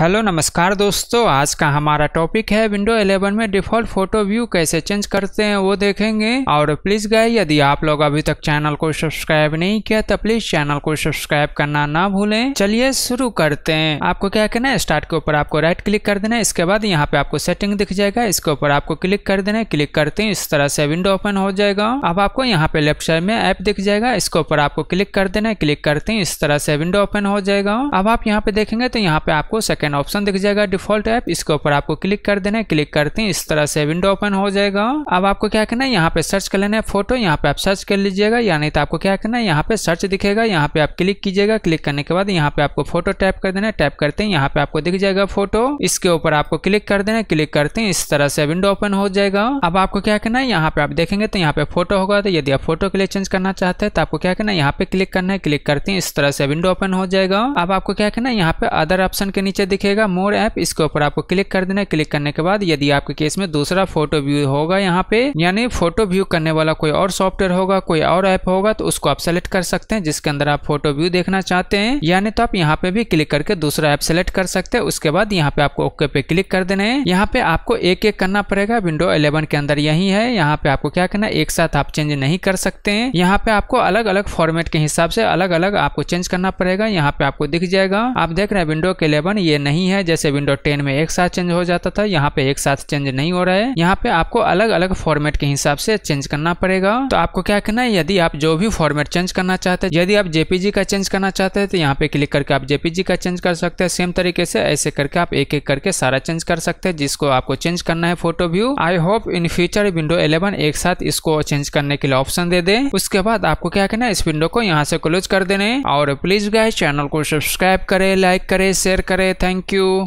Hello नमस्कार दोस्तों आज का हमारा टॉपिक है विंडो 11 में डिफॉल्ट फोटो व्यू कैसे चेंज करते हैं वो देखेंगे और प्लीज गाय यदि आप लोग अभी तक चैनल को सब्सक्राइब नहीं किया तो प्लीज चैनल को सब्सक्राइब करना ना भूलें चलिए शुरू करते हैं आपको क्या करना है स्टार्ट के ऊपर आपको राइट क्लिक कर देना है इसके बाद यहाँ पे आपको सेटिंग दिख जाएगा इसके ऊपर आपको क्लिक कर देना है क्लिक करते हैं इस तरह से विंडो ओपन हो जाएगा अब आपको यहाँ पे लेफ्ट साइड में ऐप दिख जाएगा इसके ऊपर आपको क्लिक कर देना है क्लिक करते हैं इस तरह से विंडो ओपन हो जाएगा अब आप यहाँ पे देखेंगे तो यहाँ पे आपको सेकेंड सेकेंड ऑप्शन दिख जाएगा डिफॉल्ट ऐप इसके ऊपर आपको क्लिक कर देना है क्लिक करते हैं इस तरह से विंडो ओपन हो जाएगा अब आपको क्या करना है यहाँ पे सर्च कर लेना है फोटो यहाँ पे आप सर्च कर लीजिएगा या नहीं तो आपको क्या करना है यहाँ पे सर्च दिखेगा यहाँ पे आप क्लिक कीजिएगा क्लिक करने के बाद यहाँ पे आपको फोटो टाइप कर देना है टाइप करते हैं यहाँ पे आपको दिख जाएगा फोटो इसके ऊपर आपको क्लिक कर देना है क्लिक करते हैं इस तरह से विंडो ओपन हो जाएगा अब आपको क्या करना है यहाँ पे आप देखेंगे तो यहाँ पे फोटो होगा तो यदि आप फोटो के लिए चेंज करना चाहते हैं तो आपको क्या करना है यहाँ पे क्लिक करना है क्लिक करते हैं इस तरह से विंडो ओपन हो जाएगा अब आपको क्या करना है यहाँ पे अदर ऑप्शन के नीचे दिखेगा मोर ऐप इसके ऊपर आपको क्लिक कर देना है क्लिक करने के बाद यदि आपके केस में दूसरा फोटो व्यू होगा यहाँ पे यानी फोटो व्यू करने वाला कोई और सॉफ्टवेयर होगा कोई और ऐप होगा तो उसको आप सेलेक्ट कर सकते हैं जिसके अंदर आप फोटो व्यू देखना चाहते हैं यानी तो आप यहाँ पे भी क्लिक करके दूसरा ऐप सेलेक्ट कर सकते हैं उसके बाद यहाँ पे आपको ओके पे क्लिक कर देना है यहाँ पे आपको एक एक करना पड़ेगा विंडो इलेवन के अंदर यही है यहाँ पे आपको क्या करना एक साथ आप चेंज नहीं कर सकते हैं यहाँ पे आपको अलग अलग फॉर्मेट के हिसाब से अलग अलग आपको चेंज करना पड़ेगा यहाँ पे आपको दिख जाएगा आप देख रहे हैं विंडो के इलेवन ये नहीं है जैसे विंडो टेन में एक साथ चेंज हो जाता था यहाँ पे एक साथ चेंज नहीं हो रहा है यहाँ पे आपको अलग अलग फॉर्मेट के हिसाब से चेंज करना पड़ेगा तो आपको क्या करना है यदि आप जो भी फॉर्मेट चेंज करना चाहते हैं यदि आप जेपीजी का चेंज करना चाहते हैं तो यहाँ पे क्लिक करके आप जेपीजी का चेंज कर सकते हैं सेम तरीके से ऐसे करके आप एक एक करके सारा चेंज कर सकते हैं जिसको आपको चेंज करना है photo view I hope in future window eleven एक साथ इसको चेंज करने के लिए ऑप्शन दे दे उसके बाद आपको क्या करना है इस विंडो को यहाँ से क्लोज कर देने और प्लीज गाय चैनल को सब्सक्राइब करे लाइक करे शेयर करे थैंक Thank you.